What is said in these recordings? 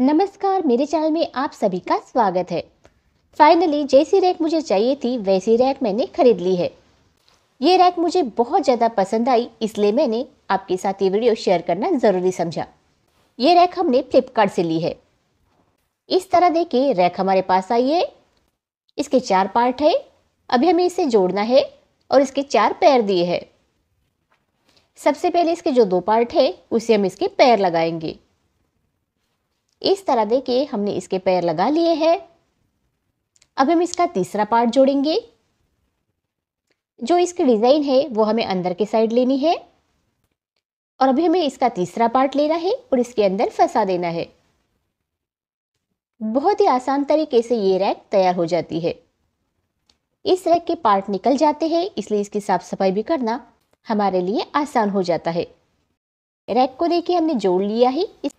नमस्कार मेरे चैनल में आप सभी का स्वागत है फाइनली जैसी रैक मुझे चाहिए थी वैसी रैक मैंने खरीद ली है ये रैक मुझे बहुत ज़्यादा पसंद आई इसलिए मैंने आपके साथ ये वीडियो शेयर करना ज़रूरी समझा ये रैक हमने फ्लिपकार्ट से ली है इस तरह देखिए रैक हमारे पास आई है इसके चार पार्ट है अभी हमें इसे जोड़ना है और इसके चार पैर दिए है सबसे पहले इसके जो दो पार्ट है उसे हम इसके पैर लगाएंगे इस तरह देखिए हमने इसके पैर लगा लिए हैं अब हम इसका तीसरा पार्ट जोड़ेंगे जो इसकी डिज़ाइन है वो हमें अंदर के साइड लेनी है और अभी हमें इसका तीसरा पार्ट लेना है और इसके अंदर फंसा देना है बहुत ही आसान तरीके से ये रैक तैयार हो जाती है इस रैक के पार्ट निकल जाते हैं इसलिए इसकी साफ सफाई भी करना हमारे लिए आसान हो जाता है रैक को देखिए हमने जोड़ लिया है इस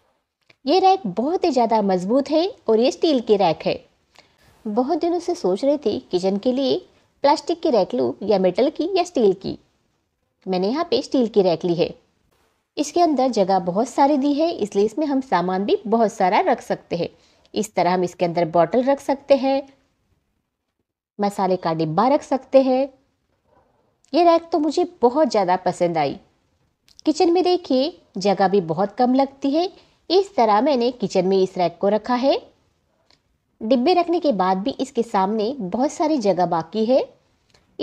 ये रैक बहुत ही ज़्यादा मजबूत है और ये स्टील की रैक है बहुत दिनों से सोच रही थी किचन के लिए प्लास्टिक की रैक लूँ या मेटल की या स्टील की मैंने यहाँ पे स्टील की रैक ली है इसके अंदर जगह बहुत सारी दी है इसलिए इसमें हम सामान भी बहुत सारा रख सकते हैं इस तरह हम इसके अंदर बॉटल रख सकते हैं मसाले का डिब्बा रख सकते हैं ये रैक तो मुझे बहुत ज़्यादा पसंद आई किचन में देखिए जगह भी बहुत कम लगती है इस तरह मैंने किचन में इस रैक को रखा है डिब्बे रखने के बाद भी इसके सामने बहुत सारी जगह बाकी है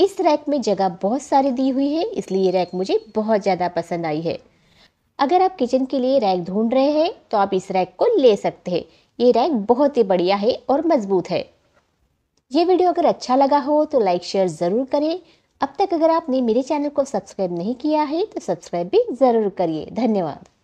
इस रैक में जगह बहुत सारी दी हुई है इसलिए ये रैक मुझे बहुत ज़्यादा पसंद आई है अगर आप किचन के लिए रैक ढूंढ रहे हैं तो आप इस रैक को ले सकते हैं ये रैक बहुत ही बढ़िया है और मज़बूत है ये वीडियो अगर अच्छा लगा हो तो लाइक शेयर ज़रूर करें अब तक अगर आपने मेरे चैनल को सब्सक्राइब नहीं किया है तो सब्सक्राइब भी ज़रूर करिए धन्यवाद